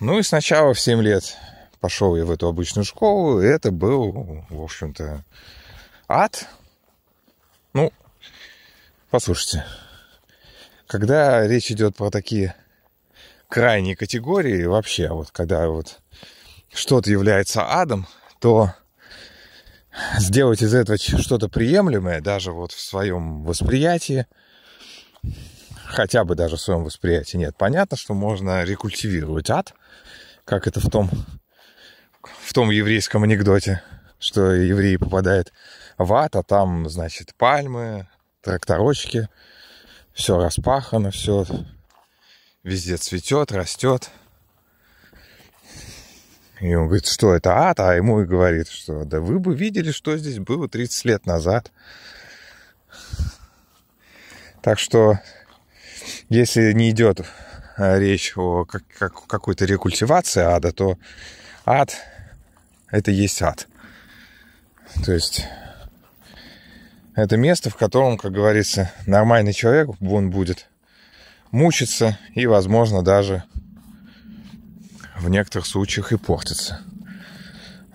Ну и сначала в 7 лет пошел я в эту обычную школу, и это был, в общем-то, ад. Ну, послушайте, когда речь идет про такие крайние категории, вообще, вот когда вот что-то является адом, то сделать из этого что-то приемлемое, даже вот в своем восприятии, хотя бы даже в своем восприятии нет. Понятно, что можно рекультивировать ад, как это в том, в том еврейском анекдоте, что евреи попадает в ад, а там, значит, пальмы, тракторочки, все распахано, все везде цветет, растет. И он говорит, что это ад, а ему и говорит, что да вы бы видели, что здесь было 30 лет назад. Так что если не идет э, речь о как, как, какой-то рекультивации ада, то ад – это есть ад. То есть это место, в котором, как говорится, нормальный человек, он будет мучиться и, возможно, даже в некоторых случаях и портится.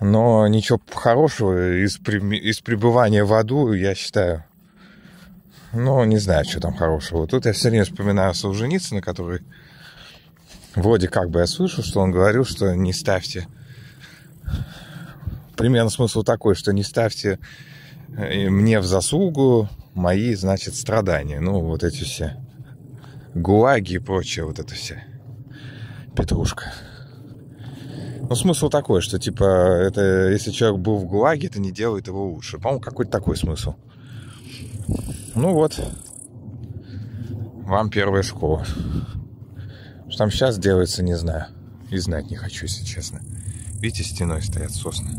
Но ничего хорошего из, из пребывания в аду, я считаю, ну, не знаю, что там хорошего. Тут я все время вспоминаю Солженицына, который вроде как бы я слышал, что он говорил, что не ставьте... Примерно смысл такой, что не ставьте э, мне в заслугу мои, значит, страдания. Ну, вот эти все гуаги и прочее, вот это все петрушка. Ну, смысл такой, что, типа, это, если человек был в ГУЛАГе, это не делает его лучше. По-моему, какой-то такой смысл. Ну вот, вам первая школа. Что там сейчас делается, не знаю. И знать не хочу, если честно. Видите, стеной стоят сосны.